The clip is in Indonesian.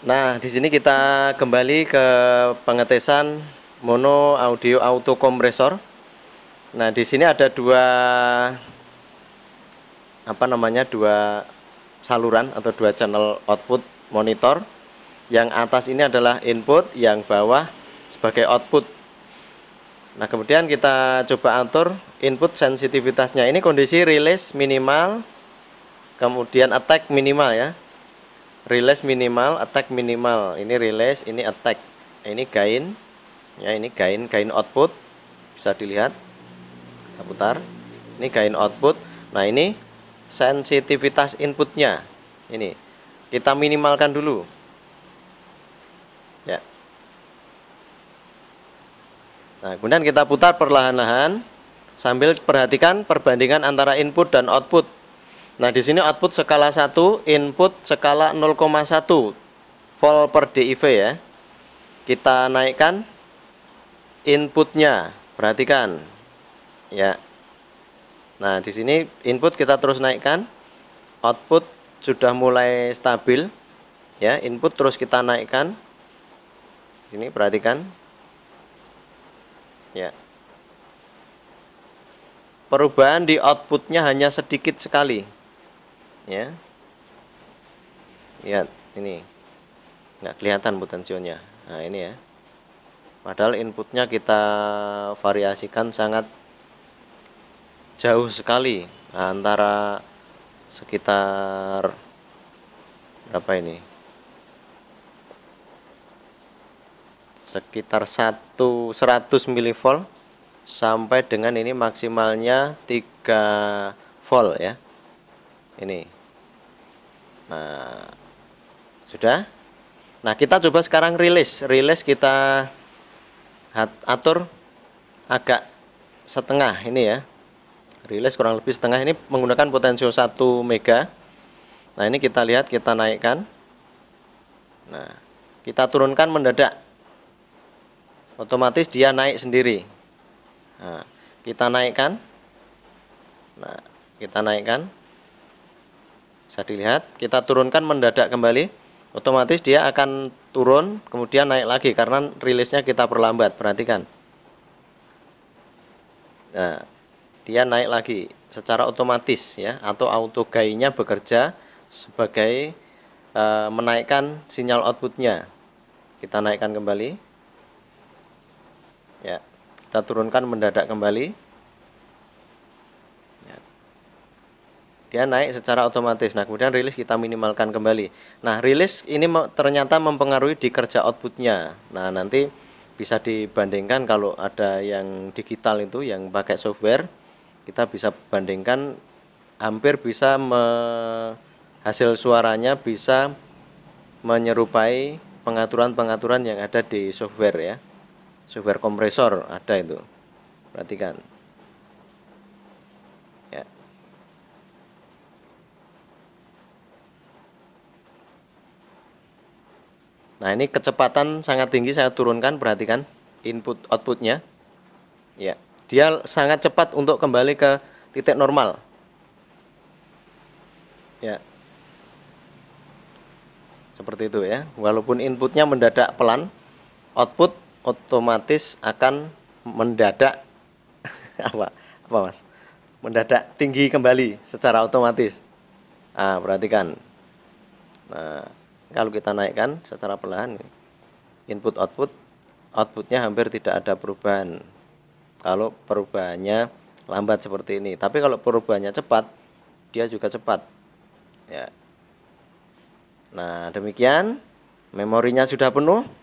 Nah, di sini kita kembali ke pengetesan mono audio auto kompresor. Nah, di sini ada dua apa namanya? dua saluran atau dua channel output monitor. Yang atas ini adalah input, yang bawah sebagai output. Nah, kemudian kita coba atur input sensitivitasnya. Ini kondisi release minimal, kemudian attack minimal ya release minimal attack minimal ini release ini attack ini gain ya ini gain gain output bisa dilihat kita putar ini gain output nah ini sensitivitas inputnya ini kita minimalkan dulu ya nah kemudian kita putar perlahan-lahan sambil perhatikan perbandingan antara input dan output Nah, di sini output skala 1, input skala 0,1 volt per DIV ya. Kita naikkan inputnya. Perhatikan. Ya. Nah, di sini input kita terus naikkan. Output sudah mulai stabil. Ya, input terus kita naikkan. Ini perhatikan. Ya perubahan di outputnya hanya sedikit sekali ya lihat ini nggak kelihatan potensionya nah ini ya padahal inputnya kita variasikan sangat jauh sekali nah, antara sekitar berapa ini sekitar 1 100 milivolt sampai dengan ini maksimalnya 3 volt ya ini Nah, sudah. Nah, kita coba sekarang rilis. Rilis kita atur agak setengah ini ya. Rilis kurang lebih setengah ini menggunakan potensio 1 mega. Nah, ini kita lihat kita naikkan. Nah, kita turunkan mendadak. Otomatis dia naik sendiri. Nah, kita naikkan. Nah, kita naikkan bisa dilihat kita turunkan mendadak kembali otomatis dia akan turun kemudian naik lagi karena rilisnya kita perlambat perhatikan nah dia naik lagi secara otomatis ya atau auto gainnya bekerja sebagai e, menaikkan sinyal outputnya kita naikkan kembali ya kita turunkan mendadak kembali dia naik secara otomatis. Nah, kemudian rilis kita minimalkan kembali. Nah, rilis ini ternyata mempengaruhi di kerja outputnya. Nah, nanti bisa dibandingkan kalau ada yang digital itu yang pakai software, kita bisa bandingkan hampir bisa me, hasil suaranya bisa menyerupai pengaturan-pengaturan yang ada di software ya. Software kompresor ada itu. Perhatikan. Nah ini kecepatan sangat tinggi saya turunkan perhatikan input outputnya. Ya, dia sangat cepat untuk kembali ke titik normal. Ya, seperti itu ya. Walaupun inputnya mendadak pelan, output otomatis akan mendadak apa apa mas? Mendadak tinggi kembali secara otomatis. Ah perhatikan. Nah kalau kita naikkan secara perlahan input output outputnya hampir tidak ada perubahan kalau perubahannya lambat seperti ini tapi kalau perubahannya cepat dia juga cepat ya nah demikian memorinya sudah penuh